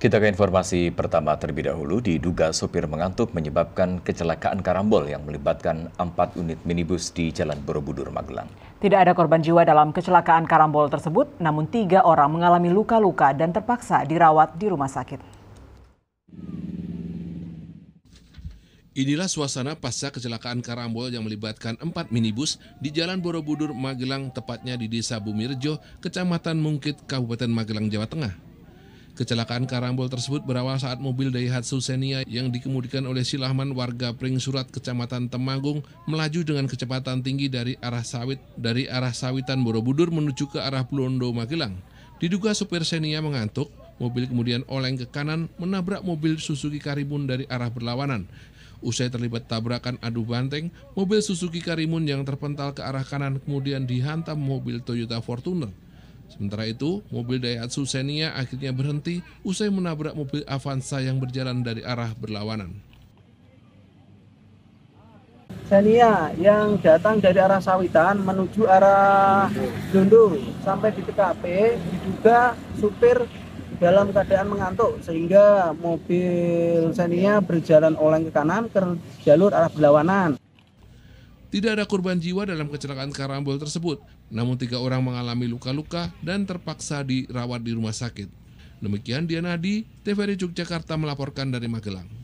Kita ke informasi pertama terlebih dahulu, diduga sopir mengantuk menyebabkan kecelakaan karambol yang melibatkan empat unit minibus di Jalan Borobudur, Magelang. Tidak ada korban jiwa dalam kecelakaan karambol tersebut, namun tiga orang mengalami luka-luka dan terpaksa dirawat di rumah sakit. Inilah suasana pasca kecelakaan karambol yang melibatkan empat minibus di Jalan Borobudur, Magelang, tepatnya di Desa Bumirjo, Kecamatan Mungkit, Kabupaten Magelang, Jawa Tengah. Kecelakaan karambol tersebut berawal saat mobil Daihatsu Xenia yang dikemudikan oleh Silahman warga Pring Surat Kecamatan Temanggung melaju dengan kecepatan tinggi dari arah sawit dari arah sawitan Borobudur menuju ke arah Pulondo Magelang. Diduga supir Xenia mengantuk, mobil kemudian oleng ke kanan menabrak mobil Suzuki Karimun dari arah berlawanan. Usai terlibat tabrakan adu banteng, mobil Suzuki Karimun yang terpental ke arah kanan kemudian dihantam mobil Toyota Fortuner. Sementara itu, mobil Daihatsu Xenia akhirnya berhenti usai menabrak mobil Avanza yang berjalan dari arah berlawanan. Xenia yang datang dari arah Sawitan menuju arah Dundu sampai di TKP diduga supir dalam keadaan mengantuk sehingga mobil Xenia berjalan oleng ke kanan ke jalur arah berlawanan. Tidak ada korban jiwa dalam kecelakaan karambol tersebut, namun tiga orang mengalami luka-luka dan terpaksa dirawat di rumah sakit. Demikian Diana Adi, TVRI Yogyakarta melaporkan dari Magelang.